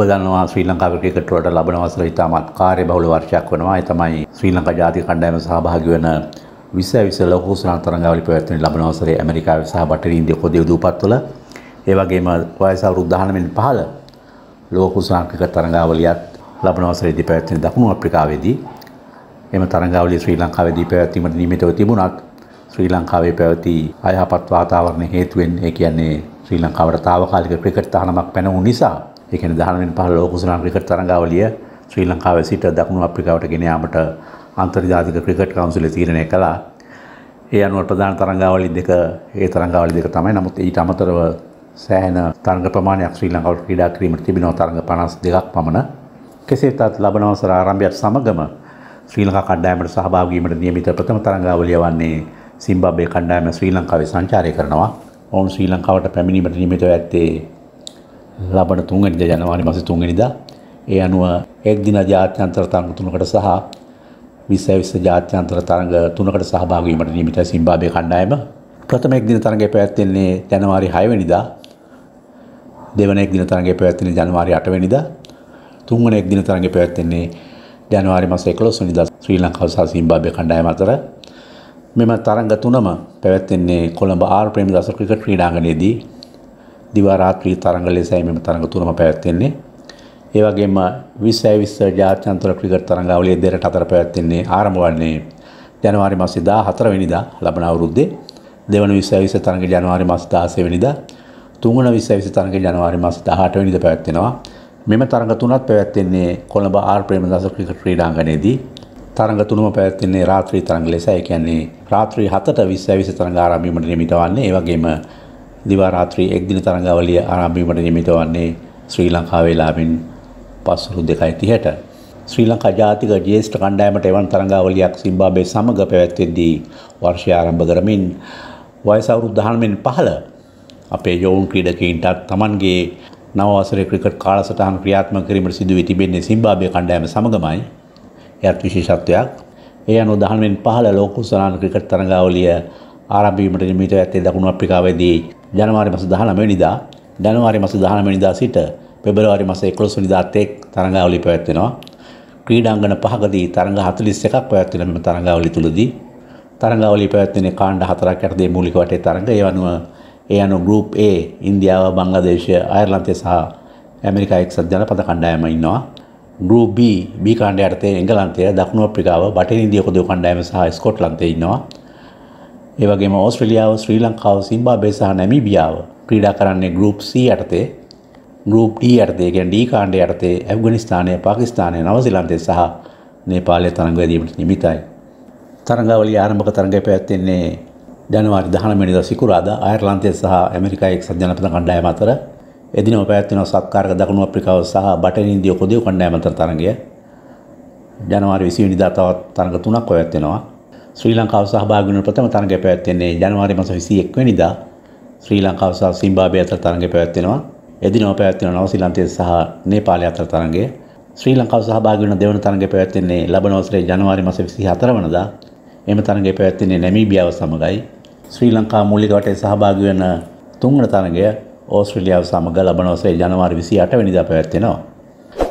ඔබ දන්නවා ශ්‍රී ලංකාව ක්‍රිකට් වලට ලබන වසර ඉතාමත් කාර්යබහුල වර්ෂයක් වෙනවා. ඒ තමයි ශ්‍රී ලංකා ජාතික කණ්ඩායම සහභාගී වෙන 2020 ලෝක කුසලාන් තරඟාවලිය පැවැත්වෙන ලබන වසරේ ඇමරිකාවේ සහ බටහිර ඉන්දිය කොදේ දූපත්වල ඒ වගේම වයස අවුරුදු 19 වෙනි පහළ ලෝක කුසලාන් ක්‍රිකට් තරඟාවලියත් ලබන වසරේදී පැවැත්වෙන දකුණු අප්‍රිකාවේදී එම තරඟාවලිය ශ්‍රී ලංකාවේදී පැවැත්වීමට නියමිතව තිබුණත් ශ්‍රී ලංකාවේ පැවති අයහපත් වාතාවරණ හේතුවෙන් ඒ කියන්නේ ශ්‍රී ලංකාවට తాවකාලික ක්‍රිකට් තහනමක් පැනවු නිසා එකන දහමෙන් පහල ලෝකුසනා ක්‍රිකට් තරඟාවලිය ශ්‍රී ලංකාව සිට දකුණු අප්‍රිකාවට ගෙනයාමට අන්තර්ජාතික ක්‍රිකට් කවුන්සිල තීරණය කළා ඒ අනුව ප්‍රධාන තරංගාවලි දෙක ඒ තරංගාවලි දෙක තමයි නමුත් ඊට අමතරව සෑහන තරග ප්‍රමාණයක් ශ්‍රී ලංකාවට ක්‍රීඩා කිරීමට තිබෙනවා තරඟ පනස් දෙකක් පමණ කෙසේ තත් ලබන අවසර ආරම්භයත් සමගම ශ්‍රී ලංකා කණ්ඩායමට සහභාගීමට නියමිත ප්‍රථම තරංගාවලිය වන්නේ සිම්බාබ්වේ කණ්ඩායම ශ්‍රී ලංකාවේ සංචාරය කරනවා ඔවුන් ශ්‍රී ලංකාවට පැමිණීමට නියමිතව ඇත්තේ ලබන තුන්ගනිද ජනවාරි මස තුන්ගනිදා ඒ අනුව එක් දින ජාත්‍යන්තර තරග තුනකට සහ විස්සය විස්ස ජාත්‍යන්තර තරග තුනකට සහභාගීමට නීමිට සිම්බාබය කණ්ඩායම ප්‍රථම එක් දින තරග පැවැත්වෙන්නේ ජනවාරි හයවැනිදා දෙවන එක් දින තරග පැවැත්වෙන ජනවාරි අටවැනිදා තුන්වන එක් දින තරග පැවැත්වෙන්නේ ජනවාරි මස එකොළොස් වනිදා ශ්‍රී ලංකාව සහ සිම්බාබය කණ්ඩායම අතර මෙම තරග තුනම පැවැත්වෙන්නේ කොළඹ ආර් ප්‍රේමදාස ක්‍රිකට් ක්‍රීඩාංගණයේදී දිවාරාත්‍රී තරඟ ලෙසයි මෙම තරඟ තුනම පැවැත්වෙන්නේ. ඒ වගේම 20 20 ජාත්‍යන්තර ක්‍රිකට් තරඟාවලිය දෙරට අතර පැවැත්වෙන්නේ ආරම්භ වන්නේ ජනවාරි මාස 14 වෙනිදා ලබන අවුරුද්දේ දෙවන 20 20 තරඟ ජනවාරි මාස 16 වෙනිදා තුන්වන 20 20 තරඟ ජනවාරි මාස 18 වෙනිදා පැවැත්වෙනවා. මෙම තරඟ තුනත් පැවැත්වෙන්නේ කොළඹ ආර් ප්‍රේමදාස ක්‍රිකට් ක්‍රීඩාංගණයේදී. තරඟ තුනම පැවැත්වෙන්නේ රාත්‍රී තරඟ ලෙස. ඒ කියන්නේ රාත්‍රී 7ට 20 20 තරඟ ආරම්භ වීමට නියමිතවන්නේ. ඒ වගේම දිවා රාත්‍රී එක්දින තරඟාවලිය ආරම්භ වීමට නියමිත වන්නේ ශ්‍රී ලංකා වේලාවෙන් පස්වරු 2:30ට. ශ්‍රී ලංකා ජාතික ජ්‍යෙෂ්ඨ කණ්ඩායමට එවන් තරඟාවලියක් සිම්බාබ්වේ සමග පැවැත්වෙද්දී වර්ෂය ආරම්භ කරමින් වයස අවුරුදු 19 මෙන් 15 අපේ යෝවුන් ක්‍රීඩකයින්ටත් Tamanගේ නව වසරේ ක්‍රිකට් කාලසටහන ක්‍රියාත්මක කිරීමට සිදු වී තිබෙන්නේ සිම්බාබ්වේ කණ්ඩායම සමගමයි. එයත් විශේෂත්වයක්. ඒ අනුව 19 මෙන් 15 ලෝක උසාවි ක්‍රිකට් තරඟාවලිය ආරම්භීමට නිමිට ඇත්තේ දකුණු අප්‍රිකාවේදී ජනවාරි මස 19 වෙනිදා ජනවාරි මස 19 වෙනිදා සිට පෙබරවාරි මස 11 වෙනිදා තෙක් තරඟාවලි පැවැත්වෙනවා. ක්‍රීඩාංගන පහකදී තරඟ 41ක් පැවැත්වෙන මෙම තරඟාවලි තුලදී තරඟාවලි පැවැත්වෙන කාණ්ඩ හතරක් යටතේ මූලික වටේ තරඟ ඒ අනුව ඒ අනුව ගෲප් A ඉන්දියාව බංග්ලාදේශය අයර්ලන්තය සහ ඇමරිකා එක්සත් ජනපද කණ්ඩායම ඉන්නවා. ගෲප් B B කාණ්ඩය යටතේ එංගලන්තය දකුණු අප්‍රිකාව බටහිර ඉන්දිය කොදෝ කණ්ඩායම සහ ස්කොට්ලන්තය ඉන්නවා. ඒවගේම ඔස්ට්‍රලියාව ශ්‍රී ලංකාව සිම්බාබේ සහ නැමිබියාව ක්‍රීඩා කරන්නේ ගරුප් C යටතේ ගරුප් D යටතේ ගැන් ඩී කාණ්ඩ යටතේ ඇෆ්ගනිස්ථානය පාකිස්ථානය නවසිලන්තය සහ නේපාලය තරංගවැදීමට නිමිතයි. තරංගාවලි ආරම්භක තරගය පැවැත්වෙන්නේ ජනවාරි දහනමනිද සිකුරාද අයර්ලන්තය සහ ඇමරිකා එක්සත් ජනපද කණ්ඩායම අතර එදිනව පැවැත්වෙන සක්කාරක දකුණු අප්‍රිකාව සහ බටහිර ඉන්දියාව කොදියු කණ්ඩායම අතර තරගය ජනවාරි 20 වෙනිදා තවත් තරග තුනක් පැවැත්වෙනවා. ශ්‍රී ලංකාව සහභාගිවන ප්‍රථම තරගය පැවැත්වෙන්නේ ජනවාරි මාස 21 වෙනිදා ශ්‍රී ලංකාව සහ සිම්බාබ්වේ අතර තරගය පැවැත්වෙනවා. එදිනම පැවැත්වෙන නවසීලන්තය සහ නේපාලය අතර තරගය. ශ්‍රී ලංකාව සහභාගී වන දෙවන තරගය පැවැත්වෙන්නේ ලබන වසරේ ජනවාරි මාස 24 වනදා. එම තරගය පැවැත්වෙන්නේ නැමීබියාව සමගයි. ශ්‍රී ලංකා මූලික වටේ සහභාගී වන තුන්වන තරගය ඕස්ට්‍රේලියාව සමග ලබන වසරේ ජනවාරි 28 වෙනිදා පැවැත්වෙනවා.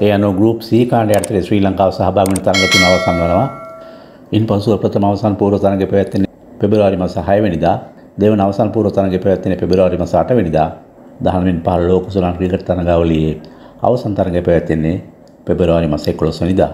ඒ අනුව ගෲප් C කාණ්ඩය යටතේ ශ්‍රී ලංකාව සහභාගී වන තරග තුන අවසන් වෙනවා. ඉන් පසුව ප්‍රථම අවසන් පූර්ව තරඟ පැවැත්වෙන්නේ පෙබරවාරි මස 6 වෙනිදා, දෙවන අවසන් පූර්ව තරඟ පැවැත්වෙන්නේ පෙබරවාරි මස 8 වෙනිදා. 10 වෙනි පහළ ලෝක සුළං ක්‍රිකට් තරඟාවලියේ අවසන් තරඟ පැවැත්වෙන්නේ පෙබරවාරි මස 11 වෙනිදා.